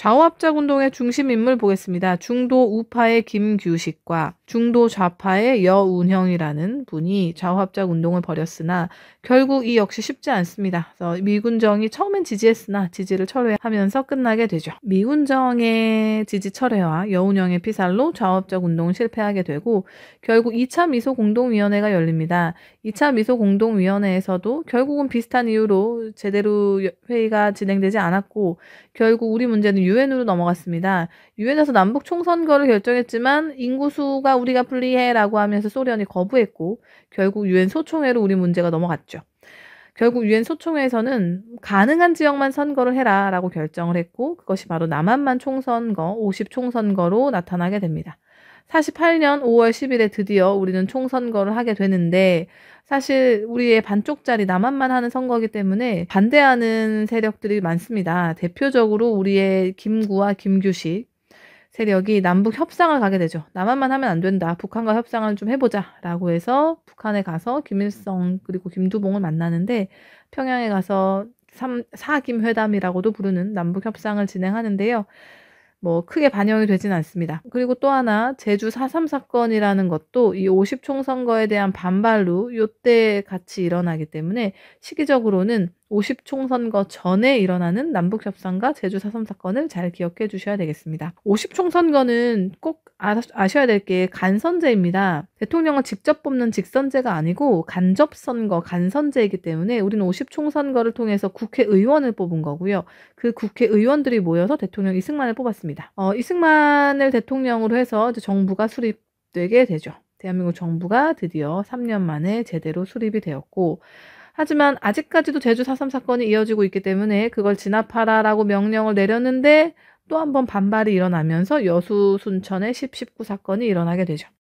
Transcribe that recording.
좌우합작 운동의 중심 인물 보겠습니다. 중도 우파의 김규식과 중도 좌파의 여운형이라는 분이 좌합작 우 운동을 벌였으나 결국 이 역시 쉽지 않습니다. 미군정이 처음엔 지지했으나 지지를 철회하면서 끝나게 되죠. 미군정의 지지 철회와 여운형의 피살로 좌합작 우 운동은 실패하게 되고 결국 2차 미소 공동위원회가 열립니다. 2차 미소 공동위원회에서도 결국은 비슷한 이유로 제대로 회의가 진행되지 않았고 결국 우리 문제는 유엔으로 넘어갔습니다. 유엔에서 남북 총선거를 결정했지만 인구수가 우리가 분리해라고 하면서 소련이 거부했고 결국 유엔 소총회로 우리 문제가 넘어갔죠. 결국 유엔 소총회에서는 가능한 지역만 선거를 해라라고 결정을 했고 그것이 바로 남한만 총선거 50총선거로 나타나게 됩니다. 48년 5월 10일에 드디어 우리는 총선거를 하게 되는데 사실 우리의 반쪽짜리 남한만 하는 선거이기 때문에 반대하는 세력들이 많습니다. 대표적으로 우리의 김구와 김규식, 세력이 남북 협상을 가게 되죠. 남한만 하면 안 된다. 북한과 협상을 좀 해보자. 라고 해서 북한에 가서 김일성 그리고 김두봉을 만나는데 평양에 가서 삼, 사 김회담이라고도 부르는 남북 협상을 진행하는데요. 뭐 크게 반영이 되진 않습니다. 그리고 또 하나 제주 4.3 사건이라는 것도 이 50총선거에 대한 반발로 요때 같이 일어나기 때문에 시기적으로는 50 총선거 전에 일어나는 남북협상과 제주 사삼 사건을 잘 기억해 주셔야 되겠습니다. 50 총선거는 꼭 아셔야 될 게 간선제입니다. 대통령을 직접 뽑는 직선제가 아니고 간접선거, 간선제이기 때문에 우리는 50 총선거를 통해서 국회의원을 뽑은 거고요. 그 국회의원들이 모여서 대통령 이승만을 뽑았습니다. 어, 이승만을 대통령으로 해서 정부가 수립되게 되죠. 대한민국 정부가 드디어 3년 만에 제대로 수립이 되었고, 하지만 아직까지도 제주 4.3 사건이 이어지고 있기 때문에 그걸 진압하라라고 명령을 내렸는데 또 한 번 반발이 일어나면서 여수 순천의 10, 19 사건이 일어나게 되죠.